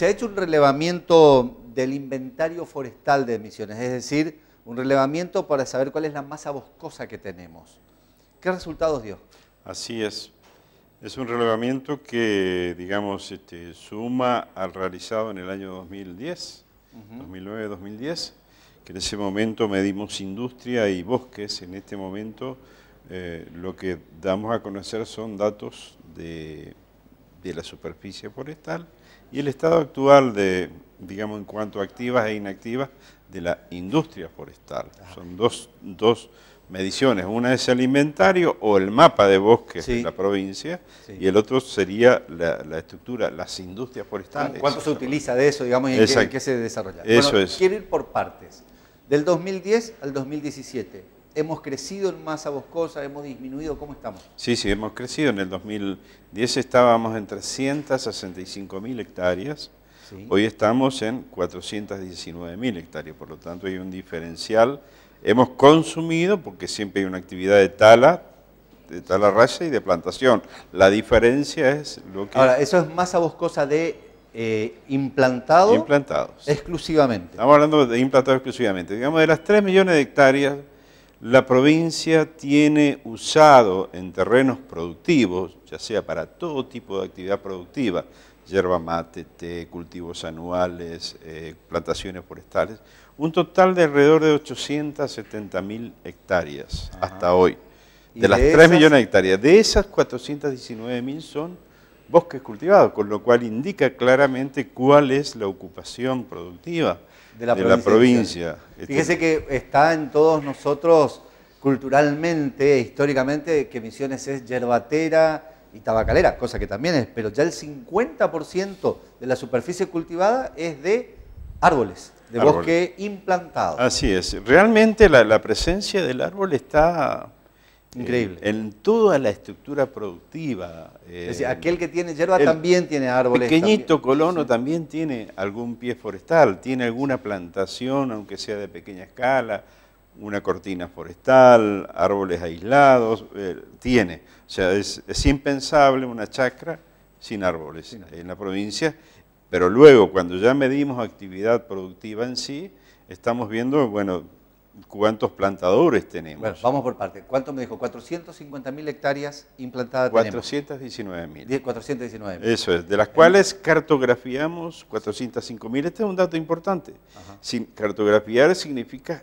se ha hecho un relevamiento del inventario forestal de emisiones, es decir, un relevamiento para saber cuál es la masa boscosa que tenemos. ¿Qué resultados dio? Así es. Es un relevamiento que, digamos, este, suma al realizado en el año 2010, 2009-2010, que en ese momento medimos industria y bosques. En este momento eh, lo que damos a conocer son datos de la superficie forestal y el estado actual de, digamos, en cuanto a activas e inactivas de la industria forestal. Son dos, dos, mediciones, una es el inventario o el mapa de bosques de la provincia y el otro sería la, estructura, las industrias forestales. ¿Cuánto se utiliza de eso, digamos, y en, qué, se desarrolla? Eso bueno, es. Quiero ir por partes. Del 2010 al 2017, ¿Hemos crecido en masa boscosa? ¿Hemos disminuido? ¿Cómo estamos? Sí, sí, hemos crecido. En el 2010 estábamos en 365.000 hectáreas. Hoy estamos en 419.000 hectáreas. Por lo tanto, hay un diferencial. Hemos consumido, porque siempre hay una actividad de tala, de tala raya y de plantación. La diferencia es lo que... Ahora, eso es masa boscosa de eh, implantado... Implantados. Exclusivamente. Estamos hablando de implantado exclusivamente. Digamos, de las 3 millones de hectáreas la provincia tiene usado en terrenos productivos, ya sea para todo tipo de actividad productiva, yerba mate, té, cultivos anuales, eh, plantaciones forestales, un total de alrededor de 870.000 hectáreas hasta hoy, de las 3 millones de hectáreas. De esas 419.000 son bosques cultivados, con lo cual indica claramente cuál es la ocupación productiva de la, provincia. Este- Fíjese que está en todos nosotros culturalmente, e históricamente, que Misiones es yerbatera y tabacalera, cosa que también es, pero ya el 50% de la superficie cultivada es de árboles, de bosque implantado. Así es, realmente la presencia del árbol está Increíble. en toda la estructura productiva. es eh, decir, aquel que tiene hierba también tiene árboles. Pequeñito colono también tiene algún pie forestal, tiene alguna plantación, aunque sea de pequeña escala, una cortina forestal, árboles aislados, eh, tiene. O sea, es, impensable una chacra sin árboles en la provincia, pero luego cuando ya medimos actividad productiva en sí, estamos viendo, bueno, ¿Cuántos plantadores tenemos? Bueno, vamos por parte. ¿Cuánto me dijo? 450.000 hectáreas implantadas tenemos. 419.000. Eso es, de las cuales cartografiamos 405.000. Este es un dato importante. cartografiar significa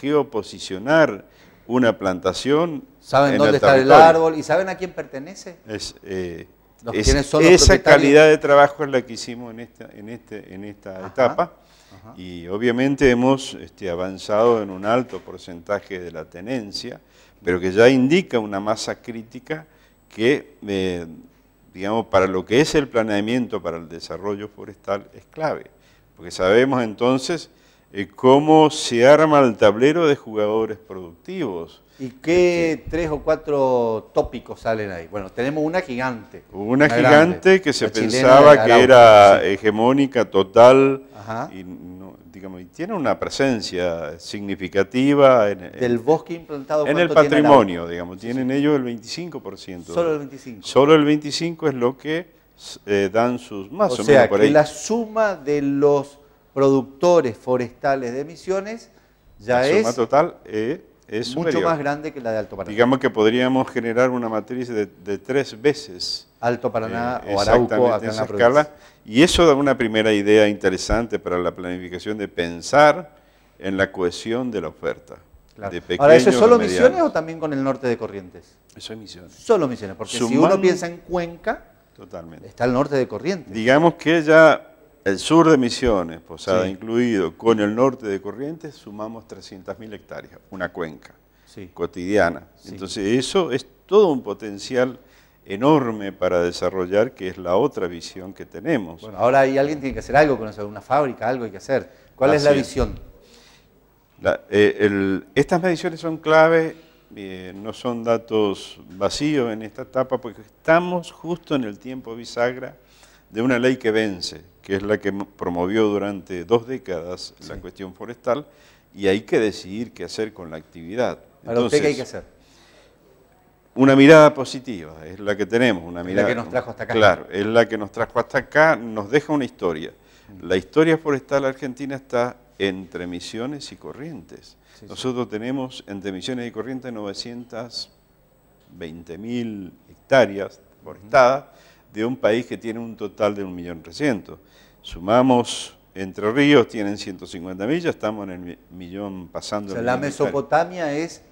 geoposicionar una plantación. ¿Saben dónde está el árbol y saben a quién pertenece? Es, eh, esa calidad de trabajo es la que hicimos en esta, en este, en esta etapa y obviamente hemos este, avanzado en un alto porcentaje de la tenencia, pero que ya indica una masa crítica que, eh, digamos, para lo que es el planeamiento, para el desarrollo forestal, es clave. Porque sabemos entonces cómo se arma el tablero de jugadores productivos. ¿Y qué este, tres o cuatro tópicos salen ahí? Bueno, tenemos una gigante. Una, gigante que se pensaba que era hegemónica, total, y digamos, tiene una presencia significativa. En, ¿Del bosque implantado? En el patrimonio, digamos, tienen ellos el 25%. Solo el 25%. Solo el 25% es lo que eh, dan sus más o, sea, menos por Que la suma de los productores forestales de emisiones, ya es... total eh, es mucho más grande que la de Alto Paraná. Digamos que podríamos generar una matriz de, tres veces. Alto Paraná eh, o Arauco escala. Y eso da una primera idea interesante para la planificación de pensar en la cohesión de la oferta. para ¿eso es solo Misiones o también con el norte de Corrientes? Eso es Misiones. Solo Misiones, porque si uno piensa en Cuenca, está el norte de Corrientes. Digamos que ya el sur de Misiones, Posada incluido, con el norte de Corrientes, sumamos 300.000 hectáreas, una cuenca cotidiana. Entonces eso es todo un potencial enorme para desarrollar, que es la otra visión que tenemos. Bueno, ahora hay alguien tiene que hacer algo con eso, una fábrica, algo hay que hacer. ¿Cuál es la visión? Eh, estas mediciones son clave, eh, no son datos vacíos en esta etapa, porque estamos justo en el tiempo bisagra de una ley que vence, que es la que promovió durante dos décadas la cuestión forestal, y hay que decidir qué hacer con la actividad. Entonces, qué hay que hacer? Una mirada positiva, es la que tenemos, una es mirada... la que nos trajo hasta acá. Claro, es la que nos trajo hasta acá, nos deja una historia. Mm. La historia forestal argentina está entre Misiones y Corrientes. Nosotros tenemos entre Misiones y Corrientes 920.000 hectáreas forestadas de un país que tiene un total de 1.300.000. Sumamos Entre Ríos, tienen 150.000, ya estamos en el millón pasando. O la Mesopotamia es,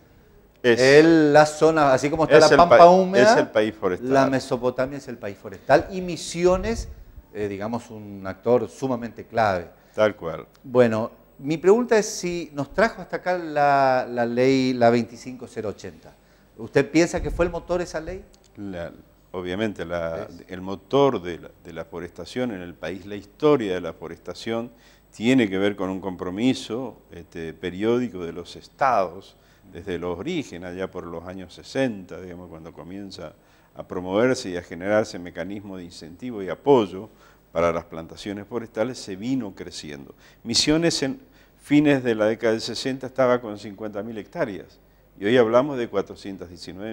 la zona, así como está la Pampa húmeda. Es el país forestal. La Mesopotamia es el país forestal y Misiones, eh, digamos, un actor sumamente clave. Tal cual. Bueno, mi pregunta es si nos trajo hasta acá la, la ley, la 25080. ¿Usted piensa que fue el motor esa ley? La, obviamente, el motor de la, forestación en el país, la historia de la forestación, tiene que ver con un compromiso este, periódico de los estados, desde los origen, allá por los años 60, digamos, cuando comienza a promoverse y a generarse mecanismos de incentivo y apoyo para las plantaciones forestales, se vino creciendo. Misiones en fines de la década del 60 estaba con 50.000 hectáreas y hoy hablamos de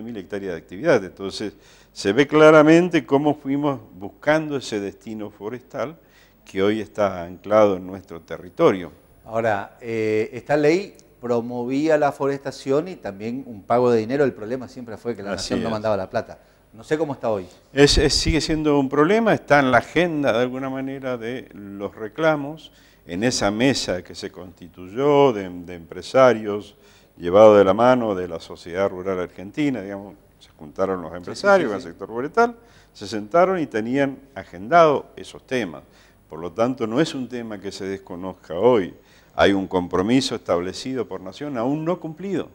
mil hectáreas de actividad. Entonces, se ve claramente cómo fuimos buscando ese destino forestal que hoy está anclado en nuestro territorio. Ahora, eh, esta ley promovía la forestación y también un pago de dinero. El problema siempre fue que la nación no mandaba la plata. No sé cómo está hoy. sigue siendo un problema, está en la agenda de alguna manera de los reclamos, en esa mesa que se constituyó de empresarios, llevado de la mano de la sociedad rural argentina, digamos, se juntaron los empresarios del el sector rural, se sentaron y tenían agendado esos temas. Por lo tanto, no es un tema que se desconozca hoy. Hay un compromiso establecido por Nación aún no cumplido.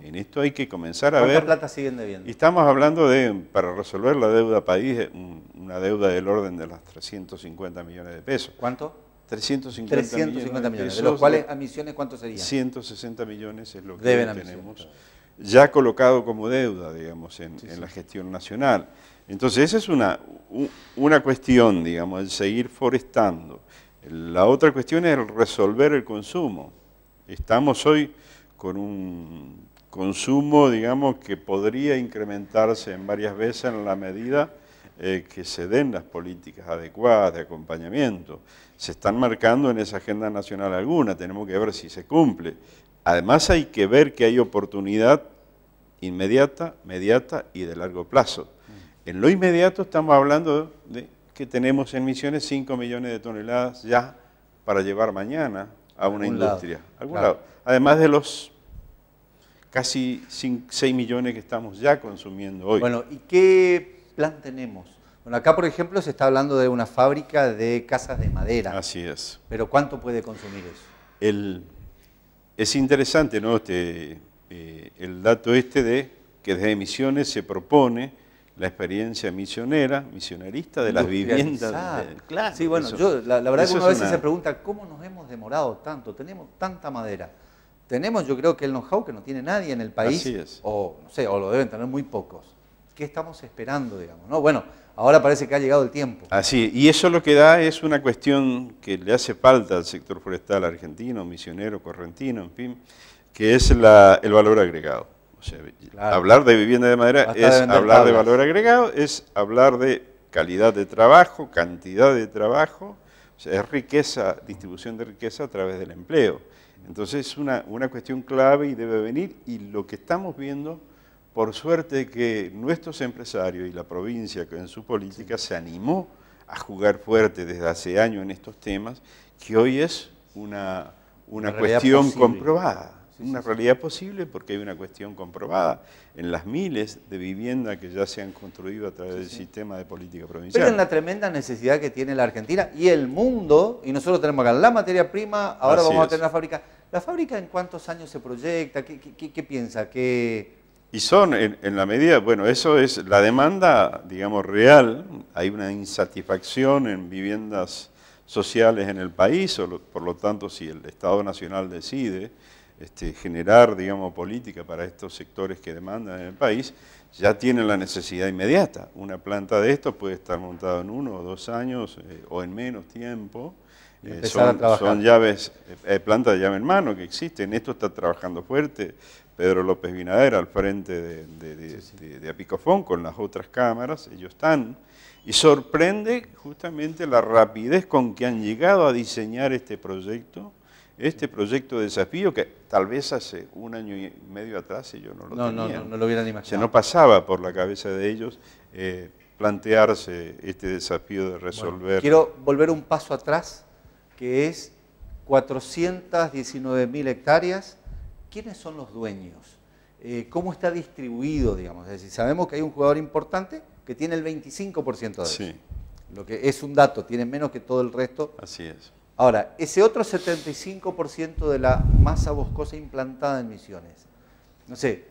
En esto hay que comenzar a ver... plata siguen debiendo? estamos hablando de, para resolver la deuda país, una deuda del orden de las 350 millones de pesos. ¿Cuánto? 350, millones, de, los cuales a Misiones cuánto serían? 160 millones es lo que tenemos, ya colocado como deuda, digamos, en, la gestión nacional. Entonces esa es una, una cuestión, digamos, el seguir forestando. La otra cuestión es resolver el consumo. Estamos hoy con un consumo, digamos, que podría incrementarse en varias veces en la medida eh, que se den las políticas adecuadas de acompañamiento se están marcando en esa agenda nacional alguna, tenemos que ver si se cumple. Además hay que ver que hay oportunidad inmediata, mediata y de largo plazo. Mm. En lo inmediato estamos hablando de que tenemos en misiones 5 millones de toneladas ya para llevar mañana a una industria. Además de los casi 6 millones que estamos ya consumiendo hoy. Bueno, ¿y qué plan tenemos bueno, acá por ejemplo se está hablando de una fábrica de casas de madera. Así es. Pero ¿cuánto puede consumir eso? es interesante ¿no? Este, eh, el dato este de que desde Misiones se propone la experiencia misionera, misionerista de las viviendas. claro. Sí, bueno, yo, la, la, verdad que uno a veces se pregunta cómo nos hemos demorado tanto, tenemos tanta madera. Tenemos, yo creo que el know-how que no tiene nadie en el país, Así es. o no sé, o lo deben tener muy pocos. ¿Qué estamos esperando, digamos? No, bueno, Ahora parece que ha llegado el tiempo. Así, y eso lo que da es una cuestión que le hace falta al sector forestal argentino, misionero, correntino, en fin, que es el valor agregado. O sea, hablar de vivienda de madera es hablar de valor agregado, es hablar de calidad de trabajo, cantidad de trabajo, o sea, es riqueza, distribución de riqueza a través del empleo. Entonces es una, una cuestión clave y debe venir, y lo que estamos viendo por suerte que nuestros empresarios y la provincia en su política se animó a jugar fuerte desde hace años en estos temas, que hoy es una, una, cuestión comprobada. una realidad posible porque hay una cuestión comprobada en las miles de viviendas que ya se han construido a través del sistema de política provincial. Pero en la tremenda necesidad que tiene la Argentina y el mundo, y nosotros tenemos acá la materia prima, ahora vamos a tener la fábrica. ¿La fábrica en cuántos años se proyecta? ¿Qué, qué piensa? ¿Qué, y son, en, la medida, bueno, eso es la demanda, digamos, real. Hay una insatisfacción en viviendas sociales en el país, por lo tanto, si el Estado Nacional decide este, generar, digamos, política para estos sectores que demandan en el país, ya tienen la necesidad inmediata. Una planta de estos puede estar montada en uno o dos años eh, o en menos tiempo. Eh, son, llaves, eh, plantas de llave en mano que existen. Esto está trabajando fuerte Pedro López Binader al frente de, Apicofón con las otras cámaras, ellos están, y sorprende justamente la rapidez con que han llegado a diseñar este proyecto, este proyecto de desafío que tal vez hace un año y medio atrás yo no lo no, tenían. No, no, no lo hubieran imaginado. Se no pasaba por la cabeza de ellos eh, plantearse este desafío de resolver. quiero volver un paso atrás, que es 419.000 hectáreas quiénes son los dueños, eh, cómo está distribuido, digamos. Es decir, sabemos que hay un jugador importante que tiene el 25% de eso. Sí. Lo que es un dato, tiene menos que todo el resto. Así es. Ahora, ese otro 75% de la masa boscosa implantada en Misiones, no sé,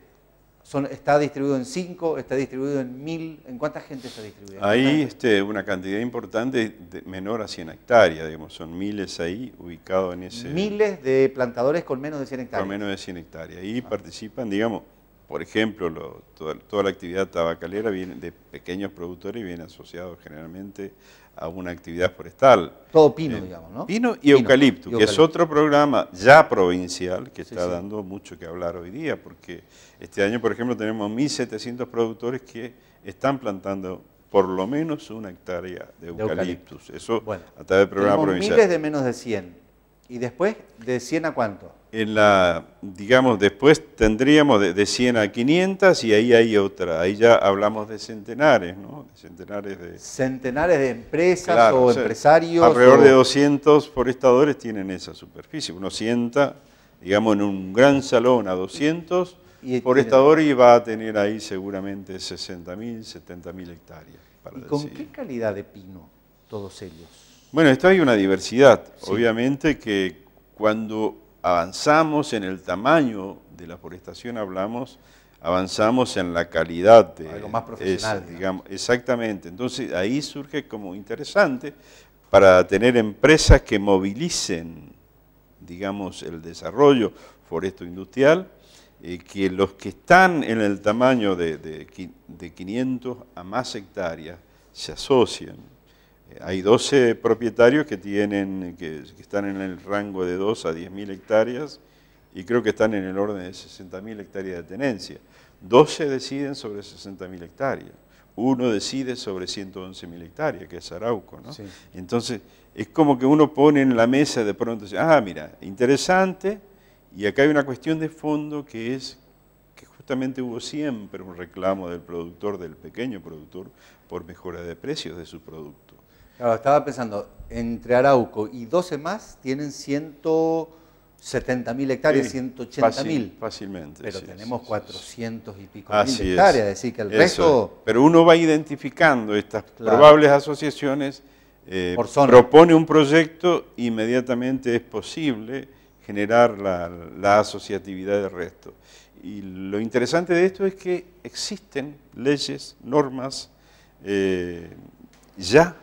¿Está distribuido en 5? ¿Está distribuido en 1000? ¿En cuánta gente está distribuido? Ahí este, una cantidad importante, de, menor a 100 hectáreas, digamos, son miles ahí ubicados en ese... Miles de plantadores con menos de 100 hectáreas. Con menos de 100 hectáreas. Ahí ah. participan, digamos, por ejemplo, toda, la actividad tabacalera viene de pequeños productores y viene asociado generalmente a una actividad forestal. Todo pino, eh, digamos, ¿no? Pino y eucalipto, que es otro programa ya provincial que está dando mucho que hablar hoy día, porque este año, por ejemplo, tenemos 1.700 productores que están plantando por lo menos una hectárea de eucaliptus. Eso a través del programa provincial. miles de menos de 100. ¿Y después de 100 a cuánto? En la, digamos, después tendríamos de, 100 a 500 y ahí hay otra. Ahí ya hablamos de centenares, ¿no? centenares de... Centenares de empresas o, empresarios. Alrededor de 200 forestadores tienen esa superficie. Uno sienta, digamos, en un gran salón a 200 y forestadores y va a tener ahí seguramente 60.000, 70.000 hectáreas. ¿Y con qué calidad de pino todos ellos? Bueno, esto hay una diversidad. Obviamente que cuando avanzamos en el tamaño de la forestación, hablamos, avanzamos en la calidad. De, Algo más profesional. digamos, exactamente. Entonces ahí surge como interesante para tener empresas que movilicen, digamos, el desarrollo foresto industrial, eh, que los que están en el tamaño de, de, 500 a más hectáreas se asocien hay 12 propietarios que, tienen, que, están en el rango de 2 a 10.000 hectáreas y creo que están en el orden de 60.000 hectáreas de tenencia. 12 deciden sobre 60.000 hectáreas, uno decide sobre 111.000 hectáreas, que es Arauco. Entonces, es como que uno pone en la mesa de pronto, ah, mira, interesante, y acá hay una cuestión de fondo que es que justamente hubo siempre un reclamo del productor, del pequeño productor, por mejora de precios de su producto estaba pensando, entre Arauco y 12 más tienen 170.000 hectáreas, 180.000. fácilmente. Pero tenemos 400 y pico mil hectáreas, decir, que el resto... Pero uno va identificando estas probables asociaciones, eh, propone un proyecto, inmediatamente es posible generar la, asociatividad del resto. Y lo interesante de esto es que existen leyes, normas, eh, ya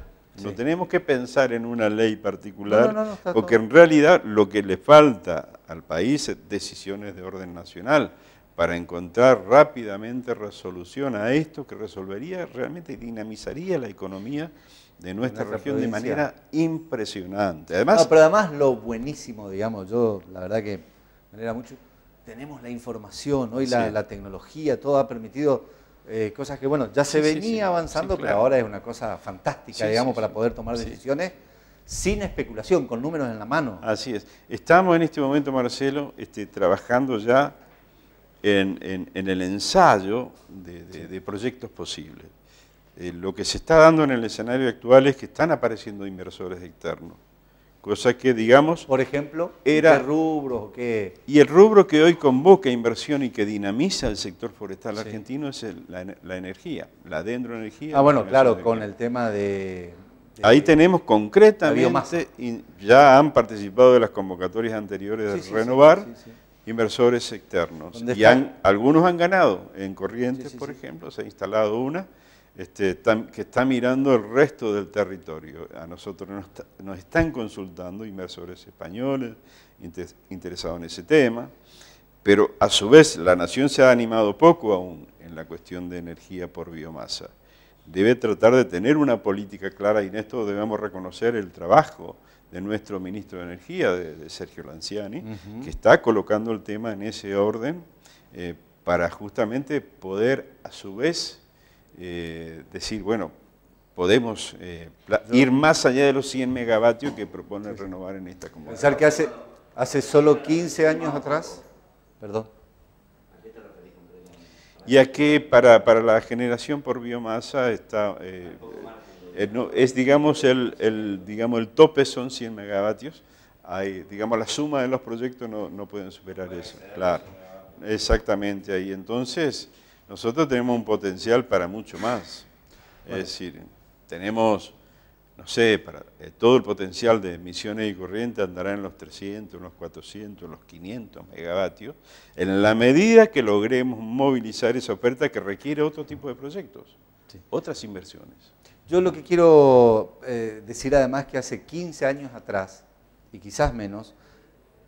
no tenemos que pensar en una ley particular, porque en realidad lo que le falta al país es decisiones de orden nacional para encontrar rápidamente resolución a esto que resolvería realmente y dinamizaría la economía de nuestra, región de manera impresionante. Además, pero además lo buenísimo, digamos, yo la verdad que me mucho, tenemos la información, hoy la, la tecnología, todo ha permitido eh, cosas que, bueno, ya se venía avanzando, pero ahora es una cosa fantástica, digamos, para poder tomar decisiones sin especulación, con números en la mano. Así es. Estamos en este momento, Marcelo, este, trabajando ya en, el ensayo de, proyectos posibles. Eh, lo que se está dando en el escenario actual es que están apareciendo inversores externos cosa que digamos... Por ejemplo, era, rubro? Qué? Y el rubro que hoy convoca inversión y que dinamiza el sector forestal argentino es la, energía, la dendroenergía. Ah, bueno, claro, con el tema de... Ahí tenemos concretamente, ya han participado de las convocatorias anteriores de Renovar, inversores externos. Y han, algunos han ganado. En Corrientes, por ejemplo, se ha instalado una este, que está mirando el resto del territorio. A nosotros nos, están consultando inversores españoles interesados en ese tema, pero a su vez la nación se ha animado poco aún en la cuestión de energía por biomasa. Debe tratar de tener una política clara y en esto debemos reconocer el trabajo de nuestro ministro de Energía, de, Sergio Lanciani, que está colocando el tema en ese orden eh, para justamente poder a su vez eh, decir, bueno, podemos eh, ir más allá de los 100 megavatios que propone renovar en esta comunidad. Pensar que hace, hace solo 15 años atrás, perdón. Ya que para, la generación por biomasa está, eh, es digamos el, el, digamos el tope son 100 megavatios, Hay, digamos la suma de los proyectos no, no pueden superar eso, claro, exactamente ahí. Entonces, nosotros tenemos un potencial para mucho más. Es decir, tenemos, no sé, para, eh, todo el potencial de emisiones y corriente andará en los 300, en los 400, en los 500 megavatios, en la medida que logremos movilizar esa oferta que requiere otro tipo de proyectos, otras inversiones. Yo lo que quiero eh, decir además que hace 15 años atrás, y quizás menos,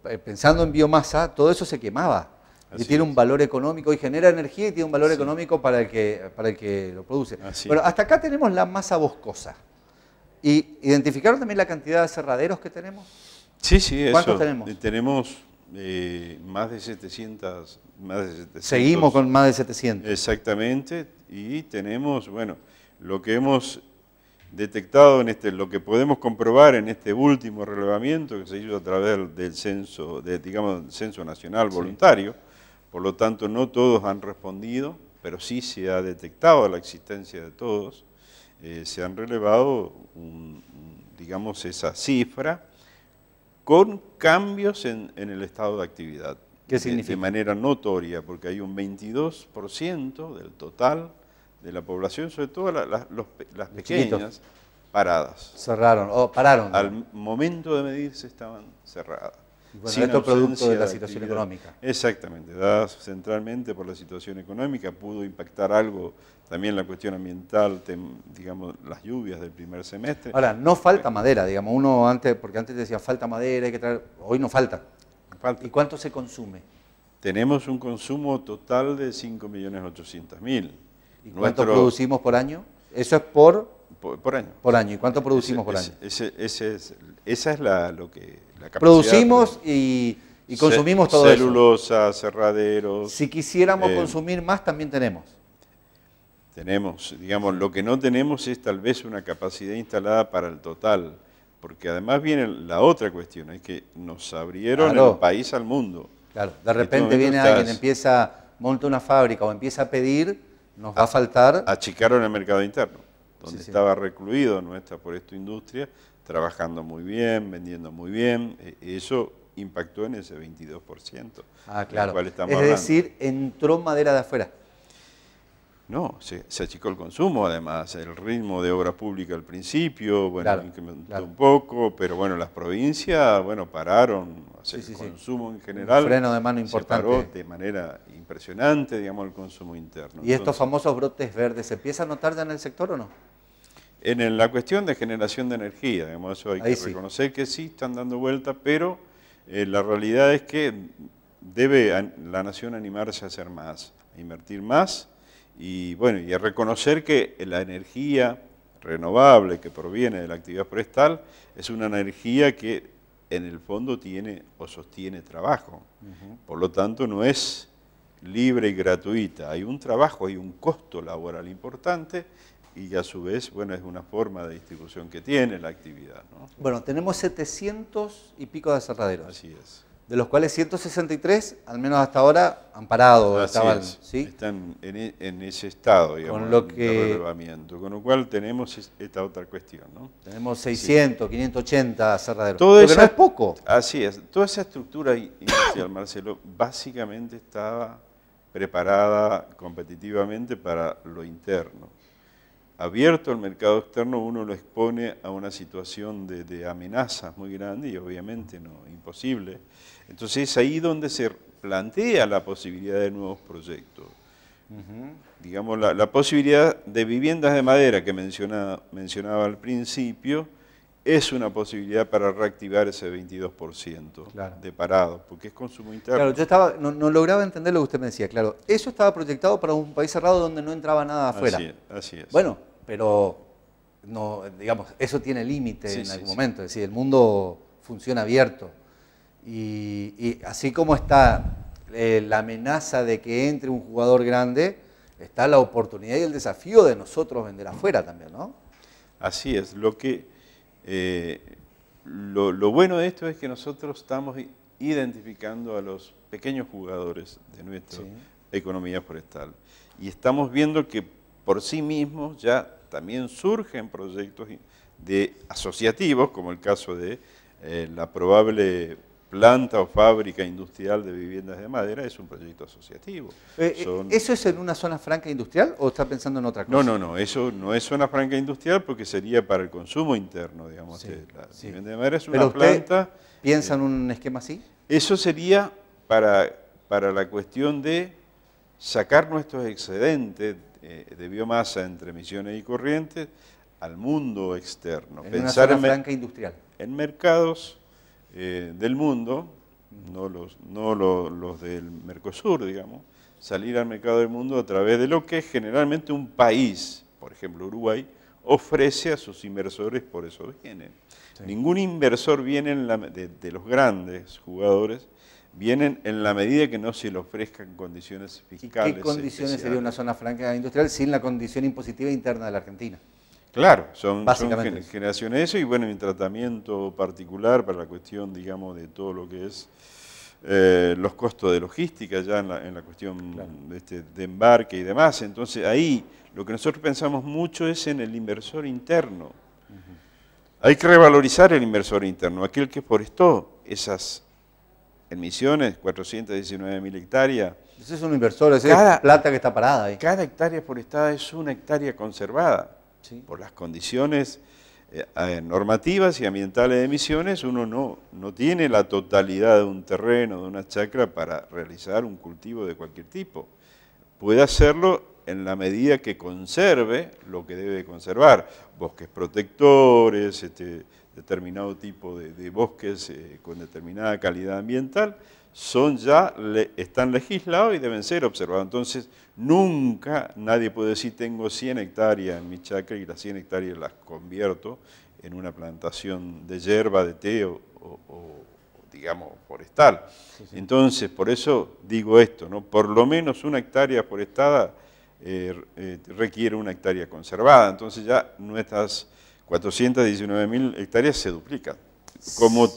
eh, pensando en biomasa, todo eso se quemaba y tiene un valor económico y genera energía y tiene un valor económico para el que, para que lo produce. bueno, hasta acá tenemos la masa boscosa. ¿Y identificaron también la cantidad de cerraderos que tenemos? Sí, sí, eso. ¿Cuántos tenemos? Eh, tenemos eh, más, de 700, Seguimos con más de 700. Exactamente. Y tenemos, bueno, lo que hemos detectado en este, lo que podemos comprobar en este último relevamiento que se hizo a través del censo, de, digamos, censo nacional voluntario, por lo tanto, no todos han respondido, pero sí se ha detectado la existencia de todos. Eh, se han relevado, digamos, esa cifra con cambios en, el estado de actividad. ¿Qué significa? De, manera notoria, porque hay un 22% del total de la población, sobre todo las pequeñas, paradas. Cerraron, o pararon. Al momento de medirse estaban cerradas. Bueno, esto producto de la situación económica. Exactamente, dada centralmente por la situación económica, pudo impactar algo también la cuestión ambiental, digamos, las lluvias del primer semestre. Ahora, no falta madera, digamos, uno antes, porque antes decía falta madera, hay que traer, hoy no falta. ¿Y cuánto se consume? Tenemos un consumo total de 5.800.000. ¿Y cuánto producimos por año? Eso es por... Por, año. Por año. ¿Y cuánto producimos por año? es, esa es la, lo que Producimos pues. y, consumimos todo eso. Celulosa, cerraderos. Si quisiéramos eh, consumir más, también tenemos. Tenemos, digamos, lo que no tenemos es tal vez una capacidad instalada para el total, porque además viene la otra cuestión, es que nos abrieron el país al mundo. Claro, de este repente viene alguien, empieza, monta una fábrica o empieza a pedir, nos va a, faltar. Achicaron el mercado interno, donde estaba recluido nuestra por esta industria, trabajando muy bien, vendiendo muy bien. Eh, eso impactó en ese 22%. Ah, claro. es decir, entró madera de afuera. No, se, achicó el consumo, además, el ritmo de obra pública al principio, bueno, incrementó un poco, pero bueno, las provincias, bueno, pararon, el consumo en general. Un freno de mano importante. paró de manera impresionante, digamos, el consumo interno. ¿Y estos famosos brotes verdes se empieza a notar ya en el sector o no? En la cuestión de generación de energía, digamos, hay que reconocer que sí están dando vuelta, pero eh, la realidad es que debe la nación animarse a hacer más, a invertir más y bueno, y a reconocer que la energía renovable que proviene de la actividad forestal es una energía que en el fondo tiene o sostiene trabajo. Por lo tanto, no es libre y gratuita. Hay un trabajo, hay un costo laboral importante y a su vez, bueno, es una forma de distribución que tiene la actividad. Bueno, tenemos 700 y pico de cerraderos. Así es. De los cuales 163, al menos hasta ahora, han parado, ¿sí? están e, en, ese estado, digamos, de relevamiento. Con lo cual tenemos esta otra cuestión, ¿no? Tenemos 600, 580 aserraderos, Todo eso es poco. Así es. Toda esa estructura inicial, Marcelo, básicamente estaba preparada competitivamente para lo interno abierto al mercado externo uno lo expone a una situación de, amenazas muy grande y obviamente no, imposible. Entonces es ahí donde se plantea la posibilidad de nuevos proyectos. Digamos, la, posibilidad de viviendas de madera que mencionaba al principio, es una posibilidad para reactivar ese 22% de parado, porque es consumo interno. Claro, yo estaba, no, lograba entender lo que usted me decía, claro. Eso estaba proyectado para un país cerrado donde no entraba nada afuera. Así es. Bueno, pero digamos, eso tiene límite en algún momento, es decir, el mundo funciona abierto. Y, así como está eh, la amenaza de que entre un jugador grande, está la oportunidad y el desafío de nosotros vender afuera también, ¿no? Así es, lo que eh, lo, bueno de esto es que nosotros estamos identificando a los pequeños jugadores de nuestra economía forestal. Y estamos viendo que por sí mismos ya también surgen proyectos de asociativos, como el caso de eh, la probable planta o fábrica industrial de viviendas de madera es un proyecto asociativo. Eh, eh, ¿Eso es en una zona franca industrial o está pensando en otra cosa? No, no, no, eso no es zona franca industrial porque sería para el consumo interno, digamos. la vivienda de madera es una planta... ¿Piensa en eh, un esquema así? Eso sería para, para la cuestión de sacar nuestros excedentes de biomasa entre emisiones y corrientes al mundo externo. En Pensar una zona franca industrial. En mercados eh, del mundo, no, los, no los, del Mercosur, digamos, salir al mercado del mundo a través de lo que generalmente un país, por ejemplo Uruguay, ofrece a sus inversores por eso vienen. Ningún inversor viene la, de, los grandes jugadores, vienen en la medida que no se le ofrezcan condiciones fiscales. ¿Qué condiciones sería una zona franca industrial sin la condición impositiva interna de la Argentina? Claro, son, generaciones eso y bueno, un tratamiento particular para la cuestión, digamos, de todo lo que es eh, los costos de logística ya en la, en la cuestión de, este, embarque y demás. Entonces ahí lo que nosotros pensamos mucho es en el inversor interno. Hay que revalorizar el inversor interno, aquel que forestó esas emisiones, 419 mil hectáreas. Ese es un inversor, esa es plata que está parada ahí. Cada hectárea forestada es una hectárea conservada. Por las condiciones eh, eh, normativas y ambientales de emisiones, uno no, tiene la totalidad de un terreno, de una chacra, para realizar un cultivo de cualquier tipo. Puede hacerlo en la medida que conserve lo que debe conservar, bosques protectores, este, determinado tipo de, bosques eh, con determinada calidad ambiental, son ya, están legislados y deben ser observados. Entonces, nunca nadie puede decir, tengo 100 hectáreas en mi chacra y las 100 hectáreas las convierto en una plantación de hierba, de té o, digamos, forestal. Entonces, por eso digo esto, ¿no? Por lo menos una hectárea forestada eh, eh, requiere una hectárea conservada. Entonces ya nuestras 419.000 hectáreas se duplican como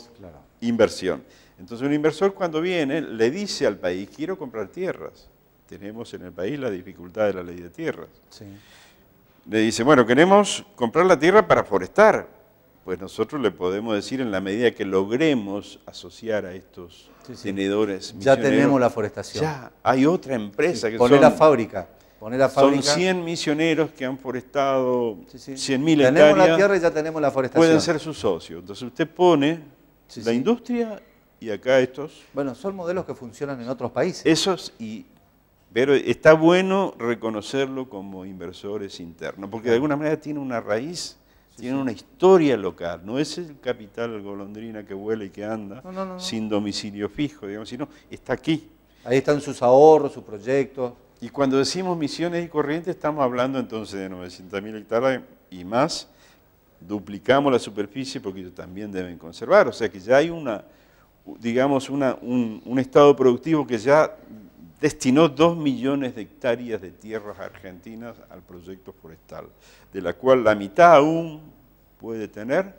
inversión. Entonces un inversor cuando viene le dice al país, quiero comprar tierras. Tenemos en el país la dificultad de la ley de tierras. Le dice, bueno, queremos comprar la tierra para forestar. Pues nosotros le podemos decir en la medida que logremos asociar a estos tenedores tenedores. Ya tenemos la forestación. Ya, hay otra empresa que pone la fábrica. la fábrica. Son 100 misioneros que han forestado 100.000 hectáreas. Tenemos la tierra y ya tenemos la forestación. Pueden ser sus socios. Entonces usted pone la industria y acá estos. Bueno, son modelos que funcionan en otros países. Esos y... Pero está bueno reconocerlo como inversores internos, porque de alguna manera tiene una raíz, tiene una historia local. No es el capital golondrina que vuela y que anda sin domicilio fijo, digamos, sino está aquí. Ahí están sus ahorros, sus proyectos. Y cuando decimos misiones y corrientes, estamos hablando entonces de 900.000 hectáreas y más. Duplicamos la superficie porque ellos también deben conservar. O sea que ya hay una, digamos, un, Estado productivo que ya destinó dos millones de hectáreas de tierras argentinas al proyecto forestal, de la cual la mitad aún puede tener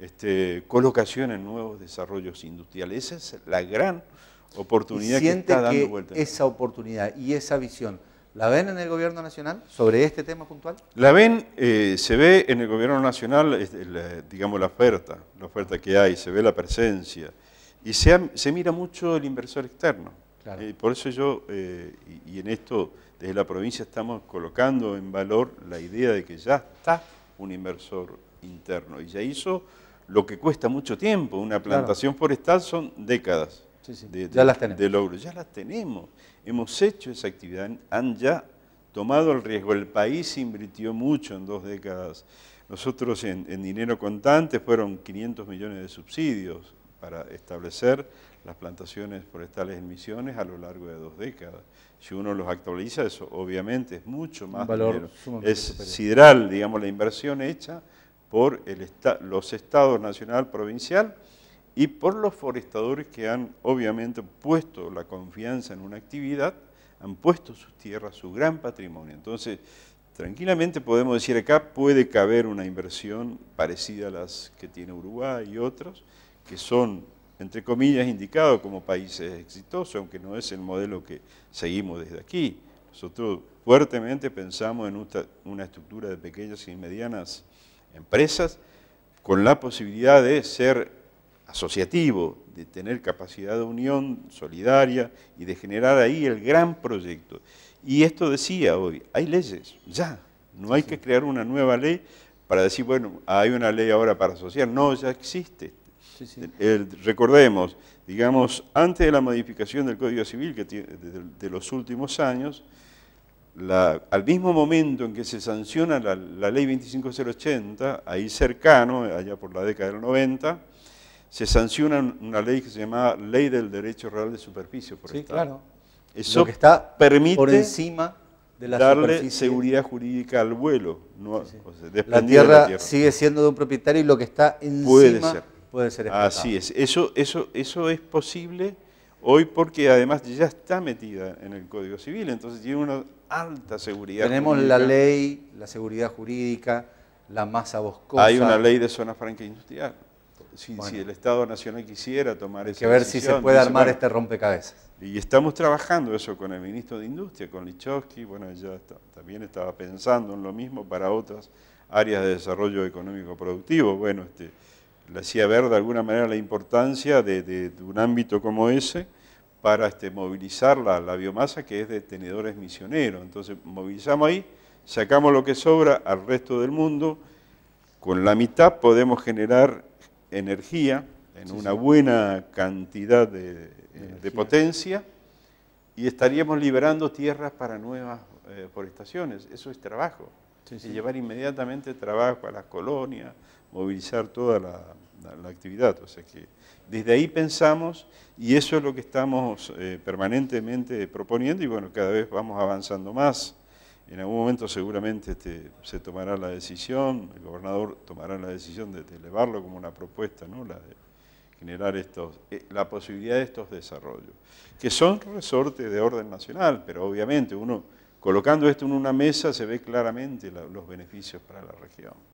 este, colocación en nuevos desarrollos industriales. Esa es la gran oportunidad que está dando que vuelta. Esa oportunidad y esa visión. ¿La ven en el gobierno nacional sobre este tema puntual? La ven, eh, se ve en el gobierno nacional, este, digamos, la oferta, la oferta que hay, se ve la presencia. Y se, mira mucho el inversor externo. Eh, por eso yo, eh, y, en esto desde la provincia estamos colocando en valor la idea de que ya está un inversor interno. Y ya hizo lo que cuesta mucho tiempo. Una plantación forestal son décadas. De, ya las tenemos. logro. Ya las tenemos. Hemos hecho esa actividad, han ya tomado el riesgo. El país invirtió mucho en dos décadas. Nosotros en, en dinero contante fueron 500 millones de subsidios para establecer las plantaciones forestales en Misiones a lo largo de dos décadas. Si uno los actualiza, eso obviamente es mucho más Es sideral, digamos, la inversión hecha por los estados nacional, provincial y por los forestadores que han obviamente puesto la confianza en una actividad, han puesto sus tierras, su gran patrimonio. Entonces, tranquilamente podemos decir acá puede caber una inversión parecida a las que tiene Uruguay y otros, que son, entre comillas, indicados como países exitosos, aunque no es el modelo que seguimos desde aquí. Nosotros fuertemente pensamos en una estructura de pequeñas y medianas empresas con la posibilidad de ser asociativo, de tener capacidad de unión solidaria y de generar ahí el gran proyecto. Y esto decía hoy, hay leyes, ya, no hay que crear una nueva ley para decir, bueno, hay una ley ahora para asociar, no, ya existe, eh, recordemos, digamos, antes de la modificación del Código Civil que de, los últimos años, al mismo momento en que se sanciona la, ley 25080, ahí cercano, allá por la década del 90, se sanciona una ley que se llamaba Ley del Derecho Real de Superficie por Sí, claro. Eso permite por encima de la darle seguridad jurídica al vuelo. la, tierra la, tierra sigue siendo de un propietario y lo que está encima Puede ser. Puede ser Así es, eso, eso, eso es posible hoy porque además ya está metida en el Código Civil, entonces tiene una alta seguridad. Tenemos la ley, la seguridad jurídica, la masa boscosa. Hay una ley de zona franca industrial. Si, el Estado Nacional quisiera tomar esa decisión. Que ver si se puede armar este rompecabezas. Y estamos trabajando eso con el ministro de Industria, con Lichowski, bueno, ella también estaba pensando en lo mismo para otras áreas de desarrollo económico productivo. Bueno, este, le hacía ver de alguna manera la importancia de, un ámbito como ese para este, movilizar la, biomasa que es de tenedores misioneros. Entonces movilizamos ahí, sacamos lo que sobra al resto del mundo, con la mitad podemos generar energía en una buena cantidad de, eh, potencia y estaríamos liberando tierras para nuevas eh, forestaciones. Eso es trabajo. Entonces llevar inmediatamente trabajo a las colonias, movilizar toda la, actividad. O sea que desde ahí pensamos y eso es lo que estamos eh, permanentemente proponiendo y bueno, cada vez vamos avanzando más. En algún momento seguramente este, se tomará la decisión, el gobernador tomará la decisión de, elevarlo como una propuesta, ¿no? la de generar estos, eh, la posibilidad de estos desarrollos, que son resortes de orden nacional, pero obviamente uno Colocando esto en una mesa se ve claramente los beneficios para la región.